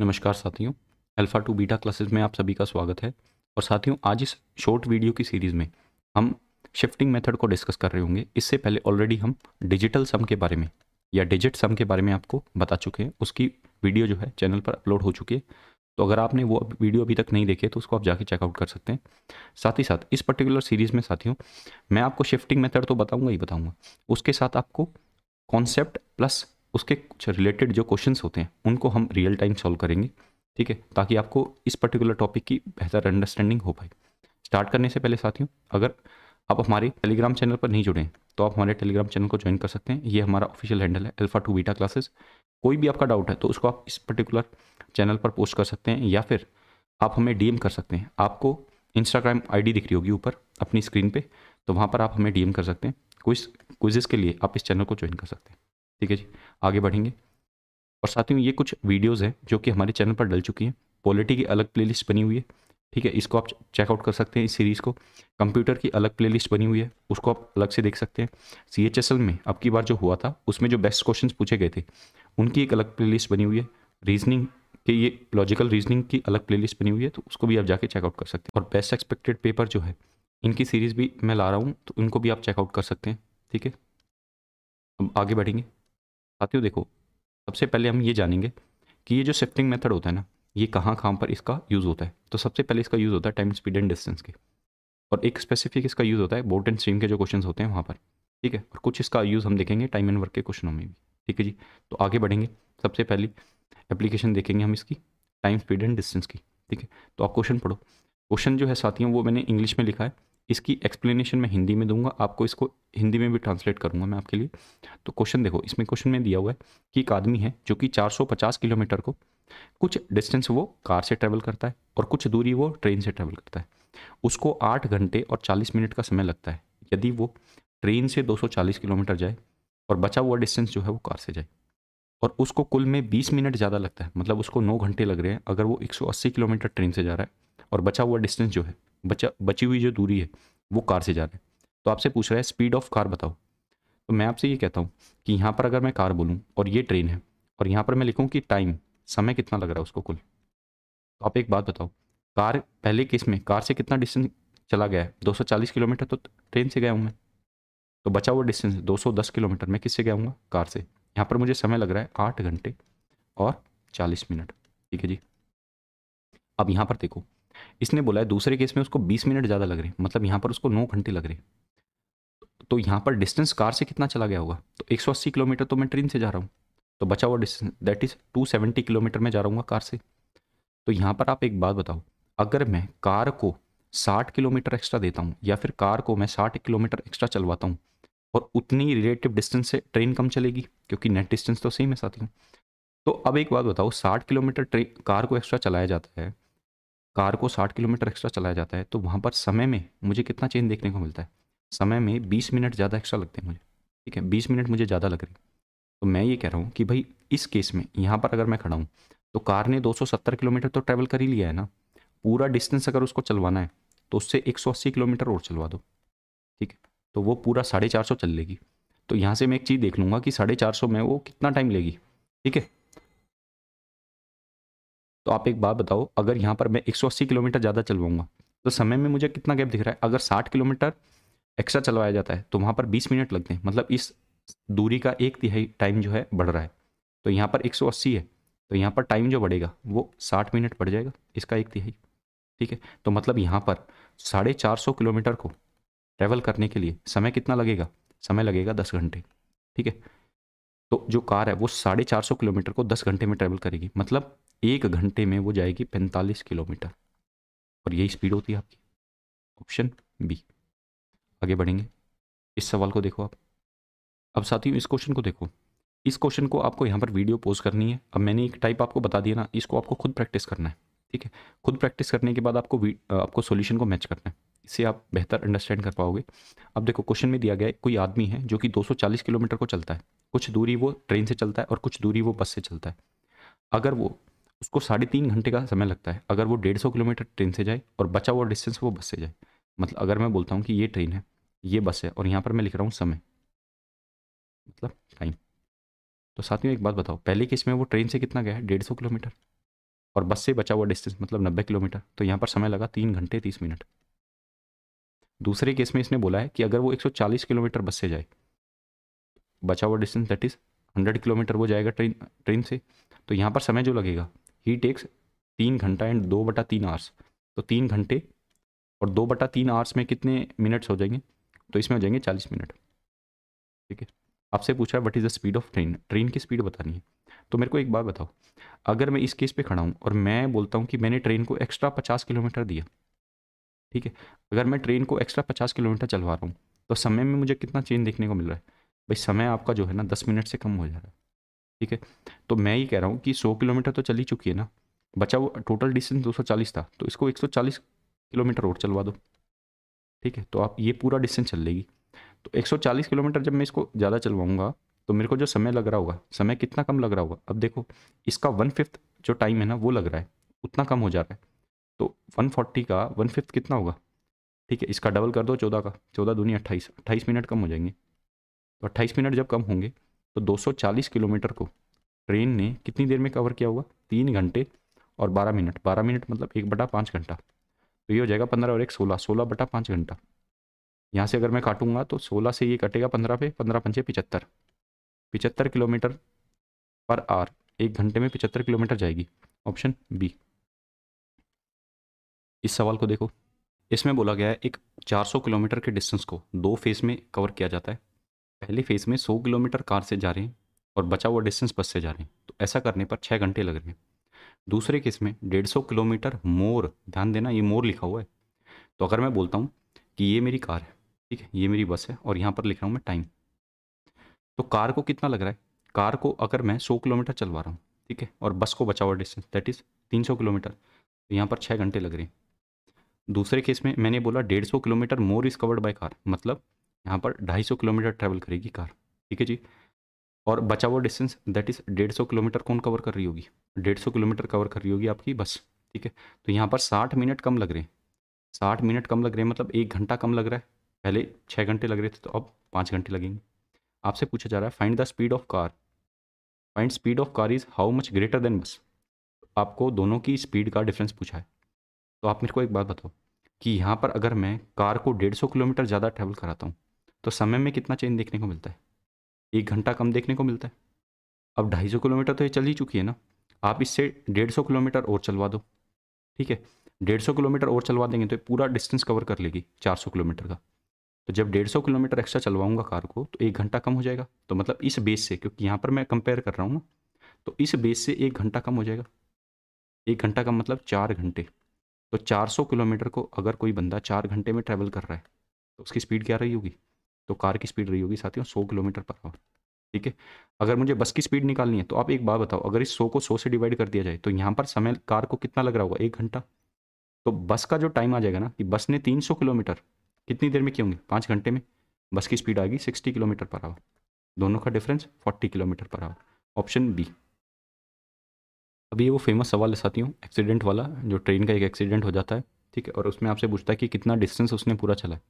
नमस्कार साथियों alpha two beta classes में आप सभी का स्वागत है और साथियों आज इस शॉर्ट वीडियो की सीरीज़ में हम शिफ्टिंग मेथड को डिस्कस कर रहे होंगे इससे पहले ऑलरेडी हम डिजिटल सम के बारे में या डिजिट सम के बारे में आपको बता चुके हैं उसकी वीडियो जो है चैनल पर अपलोड हो चुकी है तो अगर आपने वो वीडियो अभी तक नहीं देखी तो उसको आप जाके चेकआउट कर सकते हैं साथ ही साथ इस पर्टिकुलर सीरीज़ में साथियों मैं आपको शिफ्टिंग मेथड तो बताऊँगा ही बताऊँगा उसके साथ आपको कॉन्सेप्ट प्लस उसके कुछ रिलेटेड जो क्वेश्चंस होते हैं उनको हम रियल टाइम सॉल्व करेंगे ठीक है ताकि आपको इस पर्टिकुलर टॉपिक की बेहतर अंडरस्टैंडिंग हो पाए स्टार्ट करने से पहले साथियों अगर आप हमारे टेलीग्राम चैनल पर नहीं जुड़े तो आप हमारे टेलीग्राम चैनल को ज्वाइन कर सकते हैं ये हमारा ऑफिशियल हैंडल है अल्फा टू बीटा क्लासेस कोई भी आपका डाउट है तो उसको आप इस पर्टिकुलर चैनल पर पोस्ट कर सकते हैं या फिर आप हमें डीएम कर सकते हैं आपको इंस्टाग्राम आईडी दिख रही होगी ऊपर अपनी स्क्रीन पे तो वहाँ पर आप हमें डीएम कर सकते हैं क्विज क्विजेज़ के लिए आप इस चैनल को ज्वाइन कर सकते हैं ठीक है जी आगे बढ़ेंगे और साथ ही ये कुछ वीडियोस हैं जो कि हमारे चैनल पर डल चुकी हैं पॉलिटी की अलग प्लेलिस्ट बनी हुई है ठीक है इसको आप चेकआउट कर सकते हैं इस सीरीज़ को कंप्यूटर की अलग प्लेलिस्ट बनी हुई है उसको आप अलग से देख सकते हैं सी एच एस एल में अब की बार जो हुआ था उसमें जो बेस्ट क्वेश्चन पूछे गए थे उनकी एक अलग प्लेलिस्ट बनी हुई है रीजनिंग के ये लॉजिकल रीजनिंग की अलग प्लेलिस्ट बनी हुई है तो उसको भी आप जाके चेकआउट कर सकते हैं और बेस्ट एक्सपेक्टेड पेपर जो है इनकी सीरीज़ भी मैं ला रहा हूँ तो उनको भी आप चेकआउट कर सकते हैं ठीक है अब आगे बढ़ेंगे साथियों देखो सबसे पहले हम ये जानेंगे कि ये जो शिफ्टिंग मेथड होता है ना ये कहाँ कहाँ पर इसका यूज़ होता है तो सबसे पहले इसका यूज़ होता है टाइम स्पीड एंड डिस्टेंस के और एक स्पेसिफिक इसका यूज़ होता है बोर्ड एंड स्ट्रीम के जो क्वेश्चन होते हैं वहाँ पर ठीक है और कुछ इसका यूज़ हम देखेंगे टाइम एंड वर्क के क्वेश्चनों में भी ठीक है जी तो आगे बढ़ेंगे सबसे पहली एप्लीकेशन देखेंगे हम इसकी टाइम स्पीड एंड डिस्टेंस की ठीक है तो आप क्वेश्चन पढ़ो क्वेश्चन जो है साथियों वो मैंने इंग्लिश में लिखा है इसकी एक्सप्लेनेशन मैं हिंदी में दूंगा आपको इसको हिंदी में भी ट्रांसलेट करूंगा मैं आपके लिए तो क्वेश्चन देखो इसमें क्वेश्चन में दिया हुआ है कि एक आदमी है जो कि 450 किलोमीटर को कुछ डिस्टेंस वो कार से ट्रैवल करता है और कुछ दूरी वो ट्रेन से ट्रेवल करता है उसको आठ घंटे और चालीस मिनट का समय लगता है यदि वो ट्रेन से दो किलोमीटर जाए और बचा हुआ डिस्टेंस जो है वो कार से जाए और उसको कुल में 20 मिनट ज़्यादा लगता है मतलब उसको 9 घंटे लग रहे हैं अगर वो 180 किलोमीटर ट्रेन से जा रहा है और बचा हुआ डिस्टेंस जो है बचा बची हुई जो दूरी है वो कार से जा रहा है तो आपसे पूछ रहा है स्पीड ऑफ कार बताओ तो मैं आपसे ये कहता हूँ कि यहाँ पर अगर मैं कार बोलूँ और ये ट्रेन है और यहाँ पर मैं लिखूँ कि टाइम समय कितना लग रहा है उसको कुल तो आप एक बात बताओ कार पहले केस में कार से कितना डिस्टेंस चला गया है 240 किलोमीटर तो ट्रेन से गया हूँ मैं तो बचा हुआ डिस्टेंस 210 किलोमीटर मैं किससे गया हूँ कार से यहाँ पर मुझे समय लग रहा है आठ घंटे और चालीस मिनट ठीक है जी अब यहाँ पर देखो इसने बोला है दूसरे केस में उसको बीस मिनट ज़्यादा लग रहे मतलब यहाँ पर उसको नौ घंटे लग रहे तो यहाँ पर डिस्टेंस कार से कितना चला गया होगा तो एक सौ अस्सी किलोमीटर तो मैं ट्रेन से जा रहा हूँ तो बचा हुआ distance that is two seventy kilometre में जा रहा हूँ कार से तो यहाँ पर आप एक बात बताओ अगर मैं कार को साठ किलोमीटर एक्स्ट्रा देता हूँ या फिर कार को मैं साठ किलोमीटर एक्स्ट्रा चलवाता हूँ और उतनी रिलेटिव डिस्टेंस से ट्रेन कम चलेगी क्योंकि नेट डिस्टेंस तो सेम है साथियों तो अब एक बात बताओ साठ किलोमीटर कार को एक्स्ट्रा चलाया जाता है कार को 60 किलोमीटर एक्स्ट्रा चलाया जाता है तो वहाँ पर समय में मुझे कितना चेंज देखने को मिलता है समय में 20 मिनट ज़्यादा एक्स्ट्रा लगते हैं मुझे ठीक है 20 मिनट मुझे ज़्यादा लग रही तो मैं ये कह रहा हूँ कि भाई इस केस में यहाँ पर अगर मैं खड़ा हूँ तो कार ने 270 किलोमीटर तो ट्रैवल कर ही लिया है ना पूरा डिस्टेंस अगर उसको चलवाना है तो उससे एक किलोमीटर और चलवा दो ठीक है तो वो पूरा साढ़े चार सौ चल लेगी तो यहाँ से मैं एक चीज़ देख लूँगा कि साढ़े चार सौ में वो कितना टाइम लेगी ठीक है तो आप एक बात बताओ अगर यहाँ पर मैं 180 किलोमीटर ज़्यादा चलवाऊंगा तो समय में मुझे कितना गैप दिख रहा है अगर 60 किलोमीटर एक्स्ट्रा चलवाया जाता है तो वहाँ पर 20 मिनट लगते हैं मतलब इस दूरी का एक तिहाई टाइम जो है बढ़ रहा है तो यहाँ पर 180 है तो यहाँ पर टाइम जो बढ़ेगा वो 60 मिनट बढ़ जाएगा इसका एक तिहाई ठीक है तो मतलब यहाँ पर साढ़े चार सौ किलोमीटर को ट्रैवल करने के लिए समय कितना लगेगा समय लगेगा दस घंटे ठीक है तो जो कार है वो साढ़े चार सौ किलोमीटर को दस घंटे में ट्रैवल करेगी मतलब एक घंटे में वो जाएगी पैंतालीस किलोमीटर और यही स्पीड होती है आपकी ऑप्शन बी आगे बढ़ेंगे इस सवाल को देखो आप अब साथियों इस क्वेश्चन को देखो इस क्वेश्चन को आपको यहाँ पर वीडियो पोज करनी है अब मैंने एक टाइप आपको बता दिया ना इसको आपको खुद प्रैक्टिस करना है ठीक है खुद प्रैक्टिस करने के बाद आपको आपको सॉल्यूशन को मैच करना है इससे आप बेहतर अंडरस्टैंड कर पाओगे अब देखो क्वेश्चन में दिया गया है कोई आदमी है जो कि 240 किलोमीटर को चलता है कुछ दूरी वो ट्रेन से चलता है और कुछ दूरी वो बस से चलता है अगर वो उसको साढ़े तीन घंटे का समय लगता है अगर वो डेढ़ सौ किलोमीटर ट्रेन से जाए और बचा हुआ डिस्टेंस वो बस से जाए मतलब अगर मैं बोलता हूँ कि ये ट्रेन है ये बस है और यहाँ पर मैं लिख रहा हूँ समय मतलब टाइम तो साथियों एक बात बताओ पहले केस में वो ट्रेन से कितना गया है डेढ़ सौ किलोमीटर और बस से बचा हुआ डिस्टेंस मतलब नब्बे किलोमीटर तो यहाँ पर समय लगा तीन घंटे तीस मिनट दूसरे केस में इसने बोला है कि अगर वो 140 किलोमीटर बस से जाए बचा हुआ distance that is hundred kilometre वो जाएगा ट्रेन ट्रेन से तो यहाँ पर समय जो लगेगा ही टेक्स तीन घंटा एंड दो बटा तीन आवर्स तो तीन घंटे और दो बटा तीन आवर्स में कितने मिनट्स हो जाएंगे तो इसमें हो जाएंगे चालीस मिनट ठीक है आपसे पूछा what is the speed of train train की स्पीड बतानी है तो मेरे को एक बात बताओ अगर मैं इस केस पे खड़ा हूँ और मैं बोलता हूँ कि मैंने ट्रेन को एक्स्ट्रा पचास किलोमीटर दिया ठीक है अगर मैं ट्रेन को एक्स्ट्रा पचास किलोमीटर चलवा रहा हूँ तो समय में मुझे कितना चेंज देखने को मिल रहा है भाई समय आपका जो है ना दस मिनट से कम हो जा रहा है ठीक है तो मैं ये कह रहा हूँ कि सौ किलोमीटर तो चली चुकी है ना बचा वो टोटल डिस्टेंस 240 था तो इसको 140 किलोमीटर और चलवा दो ठीक है तो आप ये पूरा डिस्टेंस चल लेगी तो 140 किलोमीटर जब मैं इसको ज़्यादा चलवाऊँगा तो मेरे को जो समय लग रहा होगा समय कितना कम लग रहा होगा अब देखो इसका वन फिफ्थ जो टाइम है ना वो लग रहा है उतना कम हो जा रहा है तो वन का वन फिफ्थ कितना होगा ठीक है इसका डबल कर दो चौदह का चौदह दूनी अट्ठाईस अट्ठाईस मिनट कम हो जाएंगे तो अट्ठाईस मिनट जब कम होंगे तो 240 किलोमीटर को ट्रेन ने कितनी देर में कवर किया होगा तीन घंटे और बारह मिनट बारह मिनट मतलब एक बटा पाँच घंटा तो ये हो जाएगा पंद्रह और एक सोलह सोलह बटा पाँच घंटा यहाँ से अगर मैं काटूंगा तो सोलह से ये कटेगा पंद्रह पे पंद्रह पंचे पिचहत्तर पिचहत्तर किलोमीटर पर आर एक घंटे में पिचहत्तर किलोमीटर जाएगी ऑप्शन बी इस सवाल को देखो इसमें बोला गया है एक 400 किलोमीटर के डिस्टेंस को दो फेज में कवर किया जाता है पहले फेज़ में सौ किलोमीटर कार से जा रहे हैं और बचा हुआ डिस्टेंस बस से जा रहे हैं तो ऐसा करने पर छः घंटे लग रहे हैं दूसरे केस में डेढ़ सौ किलोमीटर मोर ध्यान देना ये मोर लिखा हुआ है तो अगर मैं बोलता हूँ कि ये मेरी कार है ठीक है ये मेरी बस है और यहाँ पर लिख रहा हूँ मैं टाइम तो कार को कितना लग रहा है कार को अगर मैं सौ किलोमीटर चलवा रहा हूँ ठीक है और बस को बचा हुआ डिस्टेंस दैट इज़ तीन सौ किलोमीटर तो यहाँ पर छः घंटे लग रहे हैं दूसरे केस में मैंने बोला डेढ़ सौ kilometre more is covered by car मतलब यहाँ पर ढाई सौ किलोमीटर ट्रैवल करेगी कार ठीक है जी और बचा हुआ डिस्टेंस दैट इज़ डेढ़ सौ किलोमीटर कौन कवर कर रही होगी डेढ़ सौ किलोमीटर कवर कर रही होगी आपकी बस ठीक है तो यहाँ पर साठ मिनट कम लग रहे हैं साठ मिनट कम लग रहे हैं मतलब एक घंटा कम लग रहा है पहले छः घंटे लग रहे थे तो अब पाँच घंटे लगेंगे आपसे पूछा जा रहा है find the speed of car find speed of car is how much greater than bus आपको दोनों की स्पीड का डिफरेंस पूछा है तो आप मेरे को एक बात बताओ कि यहाँ पर अगर मैं कार को डेढ़ सौ किलोमीटर ज़्यादा ट्रैवल कराता हूँ तो समय में कितना चेंज देखने को मिलता है एक घंटा कम देखने को मिलता है अब ढाई सौ किलोमीटर तो ये चल ही चुकी है ना आप इससे डेढ़ सौ किलोमीटर और चलवा दो ठीक है डेढ़ सौ किलोमीटर और चलवा देंगे तो पूरा डिस्टेंस कवर कर लेगी चार सौ किलोमीटर का तो जब डेढ़ सौ किलोमीटर एक्स्ट्रा चलवाऊंगा कार को तो एक घंटा कम हो जाएगा तो मतलब इस बेस से क्योंकि यहाँ पर मैं कंपेयर कर रहा हूँ ना तो इस बेस से एक घंटा कम हो जाएगा एक घंटा कम मतलब चार घंटे तो 400 किलोमीटर को अगर कोई बंदा चार घंटे में ट्रैवल कर रहा है तो उसकी स्पीड क्या रही होगी तो कार की स्पीड रही होगी साथियों सौ किलोमीटर पर आवर ठीक है अगर मुझे बस की स्पीड निकालनी है तो आप एक बात बताओ अगर इस सौ को सौ से डिवाइड कर दिया जाए तो यहाँ पर समय कार को कितना लग रहा होगा एक घंटा तो बस का जो टाइम आ जाएगा ना कि बस ने तीन सौ किलोमीटर कितनी देर में किए होंगे पाँच घंटे में बस की स्पीड आएगी सिक्सटी किलोमीटर पर आवर दोनों का difference forty kilometre per hour option B अभी वो फेमस सवाल है साथियों एक्सीडेंट वाला जो ट्रेन का एक एक्सीडेंट हो जाता है ठीक है और उसमें आपसे पूछता है कि कितना डिस्टेंस उसने पूरा चला है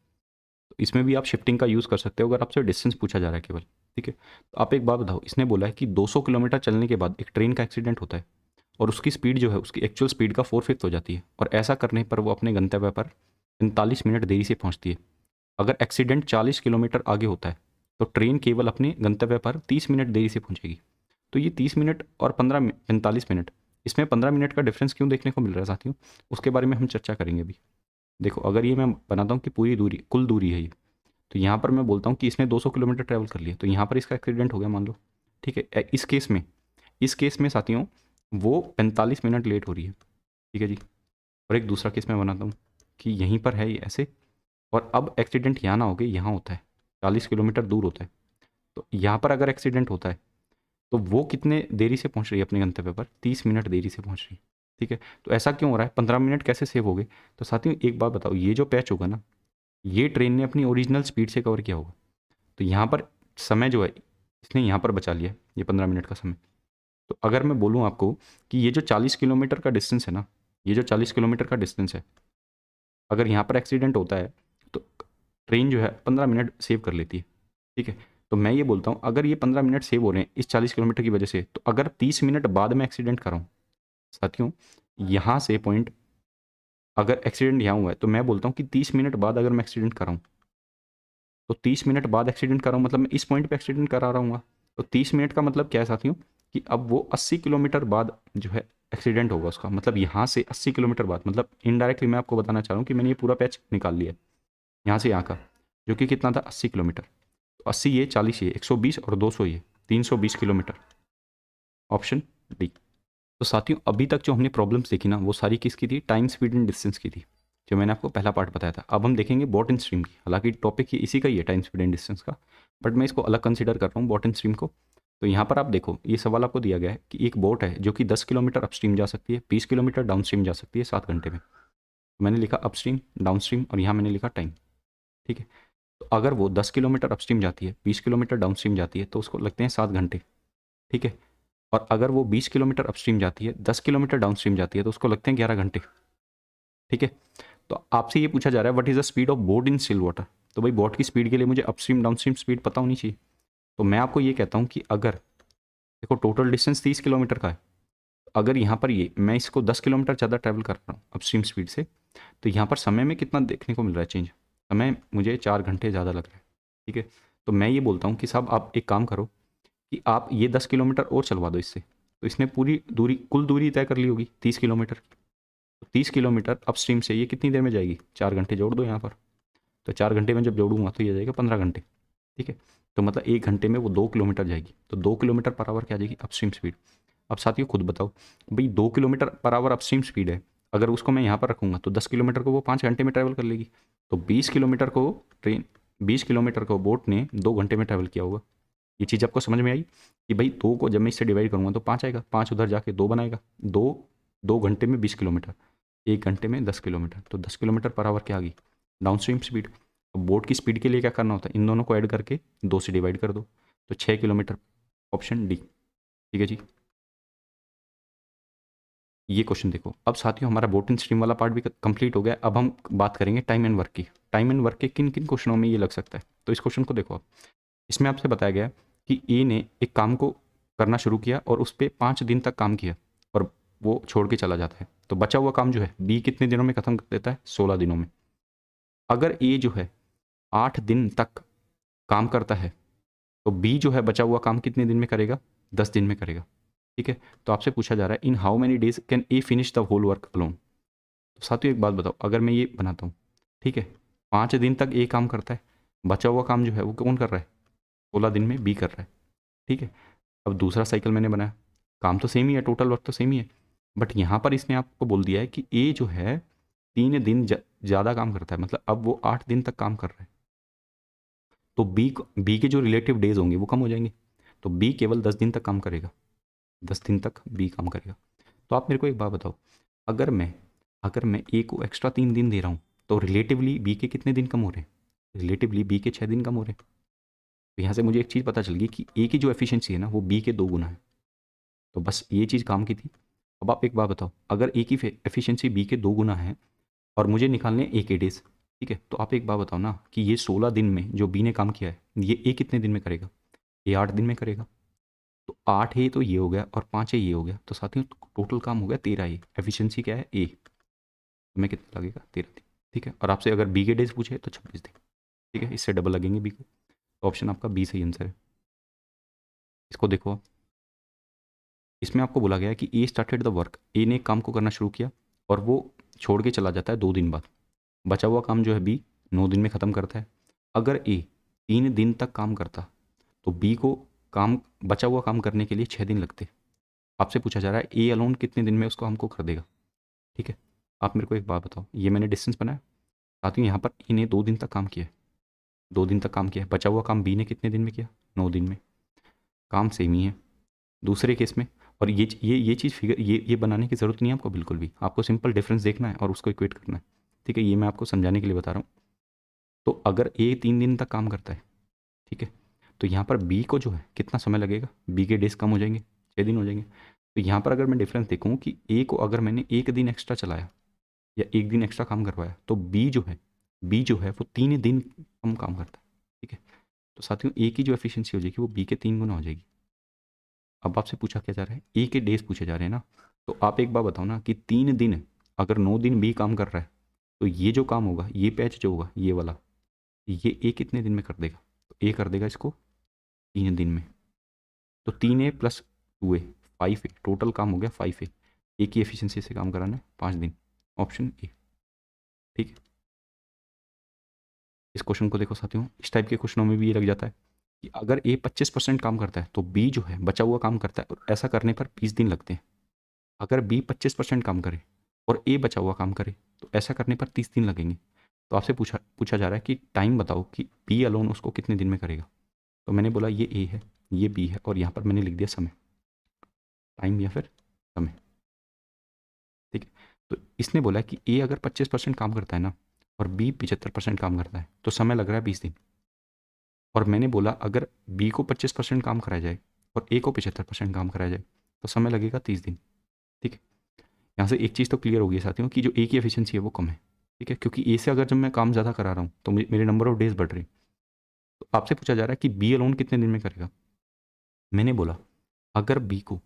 इसमें भी आप शिफ्टिंग का यूज़ कर सकते हो अगर आपसे डिस्टेंस पूछा जा रहा है केवल ठीक है तो आप एक बात बताओ इसने बोला है कि 200 किलोमीटर चलने के बाद एक ट्रेन का एक्सीडेंट होता है और उसकी स्पीड जो है उसकी एक्चुअल स्पीड का फोर फिफ्थ हो जाती है और ऐसा करने पर वो अपने गंतव्य पर पैंतालीस मिनट देरी से पहुँचती है अगर एक्सीडेंट चालीस किलोमीटर आगे होता है तो ट्रेन केवल अपने गंतव्य पर तीस मिनट देरी से पहुँचेगी तो ये तीस मिनट और पंद्रह पैंतालीस मिनट इसमें पंद्रह मिनट का डिफरेंस क्यों देखने को मिल रहा है साथियों उसके बारे में हम चर्चा करेंगे अभी देखो अगर ये मैं बनाता हूँ कि पूरी दूरी कुल दूरी है ये तो यहाँ पर मैं बोलता हूँ कि इसने 200 किलोमीटर ट्रैवल कर लिया तो यहाँ पर इसका एक्सीडेंट हो गया मान लो ठीक है इस केस में इस केस में साथियों वो पैंतालीस मिनट लेट हो रही है ठीक है जी और एक दूसरा केस मैं बनाता हूँ कि यहीं पर है ये ऐसे और अब एक्सीडेंट यहाँ ना हो गया यहाँ होता है चालीस किलोमीटर दूर होता है तो यहाँ पर अगर एक्सीडेंट होता है तो वो कितने देरी से पहुँच रही है अपने गंतव्य पर तीस मिनट देरी से पहुँच रही है ठीक है तो ऐसा क्यों हो रहा है पंद्रह मिनट कैसे सेव हो गए तो साथियों एक बात बताओ ये जो पैच होगा ना ये ट्रेन ने अपनी ओरिजिनल स्पीड से कवर किया होगा तो यहाँ पर समय जो है इसने यहाँ पर बचा लिया ये पंद्रह मिनट का समय तो अगर मैं बोलूँ आपको कि ये जो चालीस किलोमीटर का डिस्टेंस है ना ये जो चालीस किलोमीटर का डिस्टेंस है अगर यहाँ पर एक्सीडेंट होता है तो ट्रेन जो है पंद्रह मिनट सेव कर लेती है ठीक है तो मैं ये बोलता हूँ अगर ये पंद्रह मिनट सेव हो रहे हैं इस चालीस किलोमीटर की वजह से तो अगर तीस मिनट बाद में एक्सीडेंट कराऊँ साथियों यहाँ से पॉइंट अगर एक्सीडेंट यहाँ हुआ है तो मैं बोलता हूँ कि तीस मिनट बाद अगर मैं एक्सीडेंट कराऊँ तो तीस मिनट बाद एक्सीडेंट कराऊँ मतलब मैं इस पॉइंट पर एक्सीडेंट करा रहा तो तीस मिनट का मतलब क्या है साथियों कि अब वो अस्सी किलोमीटर बाद जो है एक्सीडेंट होगा उसका मतलब यहाँ से अस्सी किलोमीटर बाद मतलब इनडायरेक्टली मैं आपको बताना चाह रहा हूँ कि मैंने ये पूरा पैच निकाल लिया यहाँ से यहाँ का जो कि कितना था अस्सी किलोमीटर तो अस्सी ये चालीस ये एक सौ बीस और दो सौ ये तीन सौ बीस किलोमीटर ऑप्शन डी तो साथियों अभी तक जो हमने प्रॉब्लम्स देखी ना वो सारी किसकी थी टाइम स्पीड एंड डिस्टेंस की थी जो मैंने आपको पहला पार्ट बताया था अब हम देखेंगे बॉट एंड स्ट्रीम की हालांकि टॉपिक ही इसी का ही है टाइम स्पीड एंड डिस्टेंस का बट मैं इसको अलग कंसिडर कर रहा हूँ बॉट एंड स्ट्रीम को तो यहाँ पर आप देखो ये सवाल आपको दिया गया है कि एक बोट है जो कि 10 किलोमीटर अपस्ट्रीम जा सकती है 20 किलोमीटर डाउनस्ट्रीम जा सकती है सात घंटे में तो मैंने लिखा अपस्ट्रीम डाउनस्ट्रीम और यहाँ मैंने लिखा टाइम ठीक है तो अगर वो दस किलोमीटर अपस्ट्रीम जाती है बीस किलोमीटर डाउनस्ट्रीम जाती है तो उसको लगते हैं सात घंटे ठीक है और अगर वो बीस किलोमीटर अपस्ट्रीम जाती है दस किलोमीटर डाउनस्ट्रीम जाती है तो उसको लगते हैं ग्यारह घंटे ठीक है तो आपसे ये पूछा जा रहा है what is the speed of boat in still water तो भाई बोट की स्पीड के लिए मुझे अपस्ट्रीम डाउनस्ट्रीम स्पीड पता होनी चाहिए तो मैं आपको ये कहता हूँ कि अगर देखो टोटल डिस्टेंस तीस किलोमीटर का है अगर यहाँ पर ये मैं इसको दस किलोमीटर ज़्यादा ट्रैवल कर रहा हूँ अपस्ट्रीम स्पीड से तो यहाँ पर समय में कितना देखने को मिल रहा है चेंज समय मुझे चार घंटे ज़्यादा लग रहा है ठीक है तो मैं ये बोलता हूँ कि साहब आप एक काम करो कि आप ये दस किलोमीटर और चलवा दो इससे तो इसने पूरी दूरी कुल दूरी तय कर ली होगी तीस किलोमीटर तो तीस किलोमीटर अपस्ट्रीम से ये कितनी देर में जाएगी चार घंटे जोड़ दो यहाँ पर तो चार घंटे में जब जोड़ूंगा तो ये जाएगा पंद्रह घंटे ठीक है तो मतलब एक घंटे में वो दो किलोमीटर जाएगी तो दो किलोमीटर पर आवर क्या जाएगी अपस्ट्रीम स्पीड अब साथियों खुद बताओ भाई दो kilometre per our upstream speed है अगर उसको मैं यहाँ पर रखूँगा तो दस किलोमीटर को वो पाँच घंटे में ट्रैवल कर लेगी तो बीस किलोमीटर को ट्रेन बीस किलोमीटर को बोट ने दो घंटे में ट्रैवल किया होगा ये चीज़ आपको समझ में आई कि भाई दो को जब मैं इससे डिवाइड करूँगा तो पाँच आएगा पाँच उधर जाके दो बनाएगा दो दो घंटे में बीस किलोमीटर एक घंटे में दस किलोमीटर तो दस किलोमीटर पर आवर क्या आ गई डाउन स्ट्रीम स्पीड बोट की स्पीड के लिए क्या करना होता है इन दोनों को ऐड करके दो से डिवाइड कर दो तो छः किलोमीटर ऑप्शन डी ठीक है जी ये क्वेश्चन देखो अब साथियों हमारा बोट इन स्ट्रीम वाला पार्ट भी कंप्लीट हो गया अब हम बात करेंगे टाइम एंड वर्क की टाइम एंड वर्क के किन किन क्वेश्चनों में ये लग सकता है तो इस क्वेश्चन को देखो आप इसमें आपसे बताया गया कि ए ने एक काम को करना शुरू किया और उस पर पाँच दिन तक काम किया और वो छोड़ के चला जाता है तो बचा हुआ काम जो है बी कितने दिनों में ख़त्म कर देता है सोलह दिनों में अगर ए जो है आठ दिन तक काम करता है तो बी जो है बचा हुआ काम कितने दिन में करेगा दस दिन में करेगा ठीक है तो आपसे पूछा जा रहा है in how many days can A finish the whole work alone तो साथियों एक बात बताओ अगर मैं ये बनाता हूँ ठीक है पाँच दिन तक ए काम करता है बचा हुआ काम जो है वो कौन कर रहा है सोलह दिन में बी कर रहा है ठीक है अब दूसरा साइकिल मैंने बनाया काम तो सेम ही है टोटल वर्क तो सेम ही है बट यहाँ पर इसने आपको बोल दिया है कि ए जो है तीन दिन ज़्यादा काम करता है मतलब अब वो आठ दिन तक काम कर रहा है तो बी बी के जो रिलेटिव डेज होंगे वो कम हो जाएंगे तो बी केवल दस दिन तक काम करेगा दस दिन तक बी काम करेगा तो आप मेरे को एक बात बताओ अगर मैं अगर मैं ए को एक्स्ट्रा तीन दिन दे रहा हूँ तो रिलेटिवली बी के कितने दिन कम हो रहे हैं रिलेटिवली बी के छः दिन कम हो रहे हैं तो यहाँ से मुझे एक चीज़ पता चल गई कि ए की जो एफिशिएंसी है ना वो बी के दो गुना है तो बस ये चीज़ काम की थी अब आप एक बात बताओ अगर ए की एफिशिएंसी बी के दो गुना है और मुझे निकालने ए के डेज ठीक है तो आप एक बात बताओ ना कि ये सोलह दिन में जो बी ने काम किया है ये ए कितने दिन में करेगा ये आठ दिन में करेगा तो आठ ए तो ये हो गया और पाँच ए ये हो गया तो साथियों टोटल काम हो गया तेरह ए एफिशियंसी क्या है ए हमें तो कितना लगेगा तेरह दिन ठीक है और आपसे अगर बी के डेज पूछे तो छब्बीस दिन ठीक है इससे डबल लगेंगे बी को तो ऑप्शन आपका बी सही आंसर है इसको देखो इसमें आपको बोला गया है कि A started the work A ने काम को करना शुरू किया और वो छोड़ के चला जाता है दो दिन बाद बचा हुआ काम जो है बी नौ दिन में ख़त्म करता है अगर ए तीन दिन तक काम करता तो बी को काम बचा हुआ काम करने के लिए छः दिन लगते आपसे पूछा जा रहा है ए अलोन कितने दिन में उसको हमको कर देगा ठीक है आप मेरे को एक बात बताओ ये मैंने डिस्टेंस बनाया साथ ही यहाँ पर इन्हें e दो दिन तक काम किया है दो दिन तक काम किया बचा हुआ काम बी ने कितने दिन में किया नौ दिन में काम सेम ही है दूसरे केस में और ये ये ये चीज़ फिगर ये ये बनाने की ज़रूरत नहीं है आपको बिल्कुल भी आपको सिंपल डिफरेंस देखना है और उसको इक्वेट करना है ठीक है ये मैं आपको समझाने के लिए बता रहा हूँ तो अगर ए तीन दिन तक काम करता है ठीक है तो यहाँ पर बी को जो है कितना समय लगेगा बी के डेज कम हो जाएंगे छः दिन हो जाएंगे तो यहाँ पर अगर मैं डिफरेंस देखूँ कि ए को अगर मैंने एक दिन एक्स्ट्रा चलाया या एक दिन एक्स्ट्रा काम करवाया तो बी जो है बी जो है वो तीन दिन कम काम करता है ठीक है तो साथियों ए की जो एफिशिएंसी हो जाएगी वो बी के तीन गुना हो जाएगी अब आपसे पूछा क्या जा रहा है ए के डेज पूछे जा रहे हैं ना तो आप एक बार बताओ ना कि तीन दिन अगर नौ दिन बी काम कर रहा है तो ये जो काम होगा ये पैच जो होगा ये वाला ये ए कितने दिन में कर देगा तो ए कर देगा इसको तीन दिन में तो तीन A plus two A five A total काम हो गया फाइव ए ए की एफिशिएंसी से काम कराना है पाँच दिन ऑप्शन ए ठीक है इस क्वेश्चन को देखो साथियों इस टाइप के क्वेश्चनों में भी ये लग जाता है कि अगर ए पच्चीस परसेंट काम करता है तो बी जो है बचा हुआ काम करता है और ऐसा करने पर बीस दिन लगते हैं अगर बी पच्चीस परसेंट काम करे और ए बचा हुआ काम करे तो ऐसा करने पर तीस दिन लगेंगे तो आपसे पूछा पूछा जा रहा है कि टाइम बताओ कि बी अलोन उसको कितने दिन में करेगा तो मैंने बोला ये ए है ये बी है और यहाँ पर मैंने लिख दिया समय टाइम या फिर समय ठीक है तो इसने बोला कि ए अगर पच्चीस परसेंट काम करता है ना और बी पिचहत्तर परसेंट काम करता है तो समय लग रहा है बीस दिन और मैंने बोला अगर बी को पच्चीस परसेंट काम कराया जाए और ए को पिचहत्तर परसेंट काम कराया जाए तो समय लगेगा तीस दिन ठीक है यहाँ से एक चीज़ तो क्लियर होगी साथियों कि जो ए की एफिशिएंसी है वो कम है ठीक है क्योंकि ए से अगर जब मैं काम ज़्यादा करा रहा हूँ तो मेरे नंबर ऑफ डेज बढ़ रहे तो आपसे पूछा जा रहा है कि बी अलोन कितने दिन में करेगा मैंने बोला अगर बी को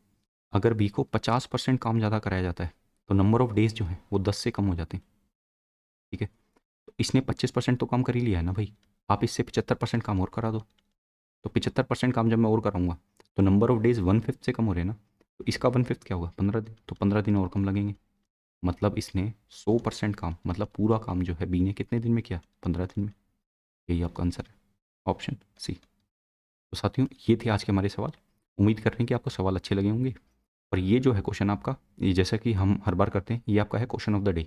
अगर बी को पचास परसेंट काम ज़्यादा कराया जाता है तो नंबर ऑफ डेज जो है वो दस से कम हो जाते हैं ठीक है तो इसने पच्चीस परसेंट तो काम कर ही लिया है ना भाई आप इससे पिचहत्तर परसेंट काम और करा दो तो पिचत्तर परसेंट काम जब मैं और कराऊंगा तो number of days one fifth से कम हो रहे हैं ना तो इसका वन फिफ्थ क्या होगा पंद्रह दिन तो पंद्रह दिन और कम लगेंगे मतलब इसने सौ परसेंट काम मतलब पूरा काम जो है बी ने कितने दिन में किया पंद्रह दिन में यही आपका आंसर है ऑप्शन सी तो साथियों ये थे आज के हमारे सवाल उम्मीद कर रहे हैं कि आपको सवाल अच्छे लगे होंगे और ये जो है क्वेश्चन आपका ये जैसा कि हम हर बार करते हैं ये आपका है क्वेश्चन ऑफ द डे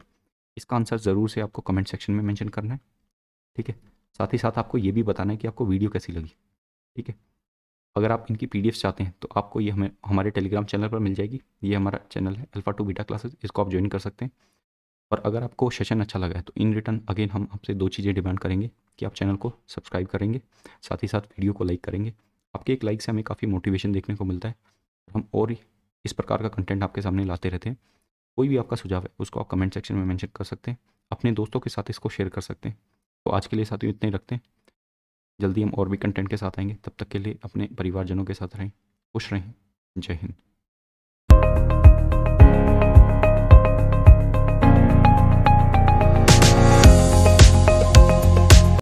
इसका आंसर ज़रूर से आपको कमेंट सेक्शन में मेंशन करना है ठीक है साथ ही साथ आपको ये भी बताना है कि आपको वीडियो कैसी लगी ठीक है अगर आप इनकी पी चाहते हैं तो आपको ये हमें हमारे टेलीग्राम चैनल पर मिल जाएगी ये हमारा चैनल है अल्फ़ा टू बीटा क्लासेस इसको आप ज्वाइन कर सकते हैं और अगर आपको सेशन अच्छा लगा है तो इन रिटर्न अगेन हम आपसे दो चीज़ें डिमांड करेंगे कि आप चैनल को सब्सक्राइब करेंगे साथ ही साथ वीडियो को लाइक करेंगे आपके एक लाइक से हमें काफ़ी मोटिवेशन देखने को मिलता है हम और इस प्रकार का कंटेंट आपके सामने लाते रहते हैं कोई भी आपका सुझाव है उसको आप कमेंट सेक्शन में मैंशन कर सकते हैं अपने दोस्तों के साथ इसको शेयर कर सकते हैं तो आज के लिए साथियों इतने ही रखते हैं जल्दी हम और भी कंटेंट के साथ आएंगे तब तक के लिए अपने परिवारजनों के साथ रहें खुश रहें जय हिंद